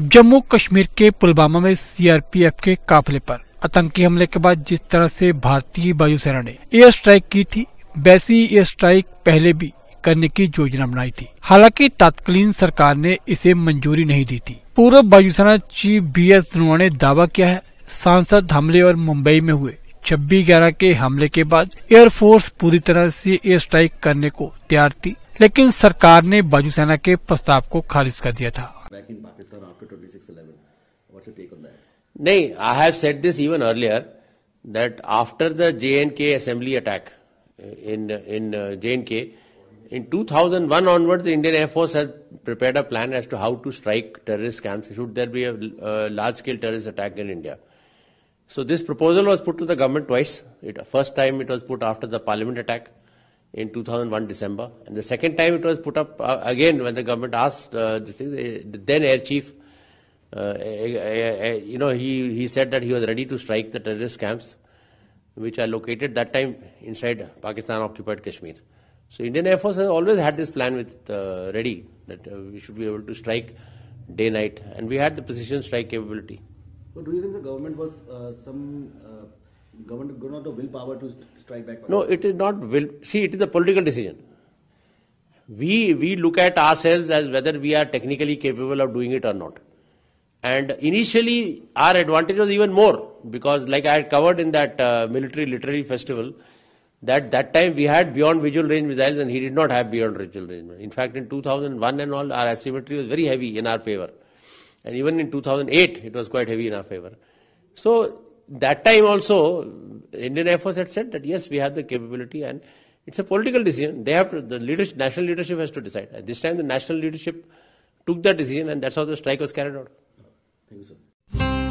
जम्मू कश्मीर के पुलवामा में सीआरपीएफ के काफिले पर आतंकी हमले के बाद जिस तरह से भारतीय वायुसेना ने एयर स्ट्राइक की थी वैसी एयर स्ट्राइक पहले भी करने की योजना बनाई थी हालांकि तत्कालीन सरकार ने इसे मंजूरी नहीं दी थी पूर्व वायुसेना चीफ बी एस धनोआ ने दावा किया है सांसद हमले और मुंबई में हुए छब्बीस ग्यारह के हमले के बाद एयरफोर्स पूरी तरह से एयर स्ट्राइक करने को तैयार थी लेकिन सरकार ने वायुसेना के प्रस्ताव को खारिज कर दिया था back in Pakistan after 2611. What's your take on that? Nay, I have said this even earlier that after the JNK assembly attack eh, in in uh, JNK in 2001 onwards, the Indian Air Force had prepared a plan as to how to strike terrorist camps should there be a uh, large-scale terrorist attack in India. So this proposal was put to the government twice. It, first time it was put after the parliament attack in 2001 December. And the second time it was put up uh, again when the government asked uh, this thing, the then air chief, uh, you know, he, he said that he was ready to strike the terrorist camps which are located that time inside Pakistan occupied Kashmir. So Indian Air Force has always had this plan with uh, ready that uh, we should be able to strike day night and we had the precision strike capability. But do you think the government was uh, some government do not have willpower to strike back? No, it is not will. See, it is a political decision. We, we look at ourselves as whether we are technically capable of doing it or not. And initially, our advantage was even more because, like I had covered in that uh, military literary festival, that that time we had beyond visual range missiles and he did not have beyond visual range. In fact, in 2001 and all, our asymmetry was very heavy in our favor. And even in 2008, it was quite heavy in our favor. So that time also, Indian Air Force had said that yes, we have the capability and it's a political decision. They have to, the leadership, national leadership has to decide. this time, the national leadership took that decision and that's how the strike was carried out. Thank you, sir.